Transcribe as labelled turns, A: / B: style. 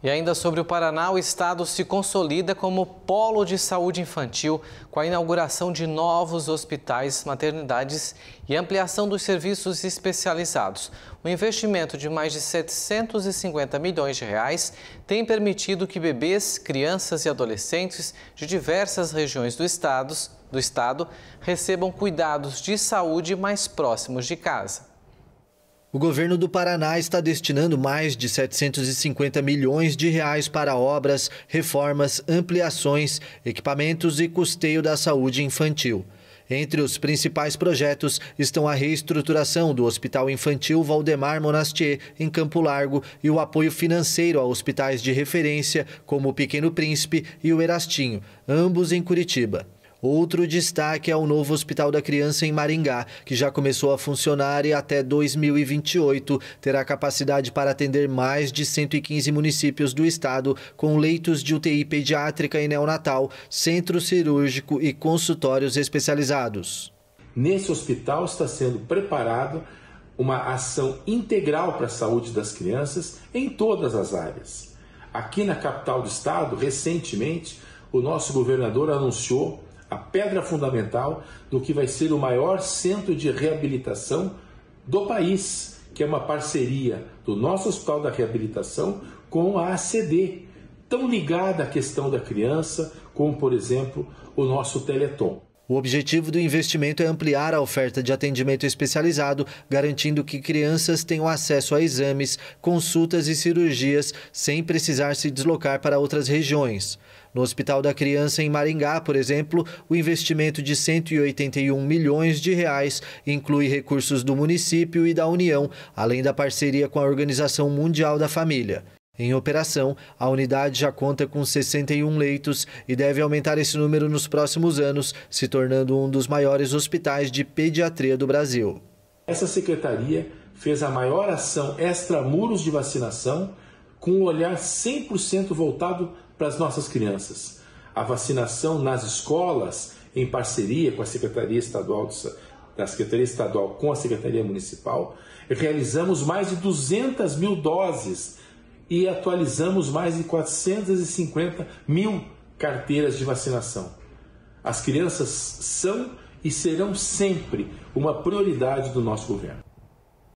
A: E ainda sobre o Paraná, o estado se consolida como polo de saúde infantil com a inauguração de novos hospitais, maternidades e ampliação dos serviços especializados. O investimento de mais de 750 milhões de reais tem permitido que bebês, crianças e adolescentes de diversas regiões do estado, do estado recebam cuidados de saúde mais próximos de casa.
B: O governo do Paraná está destinando mais de 750 milhões de reais para obras, reformas, ampliações, equipamentos e custeio da saúde infantil. Entre os principais projetos estão a reestruturação do Hospital Infantil Valdemar Monastier, em Campo Largo, e o apoio financeiro a hospitais de referência, como o Pequeno Príncipe e o Erastinho, ambos em Curitiba. Outro destaque é o novo Hospital da Criança em Maringá, que já começou a funcionar e até 2028 terá capacidade para atender mais de 115 municípios do estado, com leitos de UTI pediátrica e neonatal, centro cirúrgico
C: e consultórios especializados. Nesse hospital está sendo preparado uma ação integral para a saúde das crianças em todas as áreas. Aqui na capital do estado, recentemente, o nosso governador anunciou a pedra fundamental do que vai ser o maior centro de reabilitação do país, que é uma parceria do nosso Hospital da Reabilitação com a ACD, tão ligada à questão da criança, como, por exemplo, o nosso Teleton.
B: O objetivo do investimento é ampliar a oferta de atendimento especializado, garantindo que crianças tenham acesso a exames, consultas e cirurgias sem precisar se deslocar para outras regiões. No Hospital da Criança em Maringá, por exemplo, o investimento de 181 milhões de reais inclui recursos do município e da União, além da parceria com a Organização Mundial da Família. Em operação, a unidade já conta com 61 leitos e deve aumentar esse número nos próximos
C: anos, se
B: tornando um dos maiores hospitais de pediatria do Brasil.
C: Essa secretaria fez a maior ação extramuros de vacinação, com um olhar 100% voltado para as nossas crianças. A vacinação nas escolas, em parceria com a Secretaria Estadual de, da Secretaria Estadual com a Secretaria Municipal, realizamos mais de 200 mil doses e atualizamos mais de 450 mil carteiras de vacinação. As crianças são e serão sempre uma prioridade do nosso governo.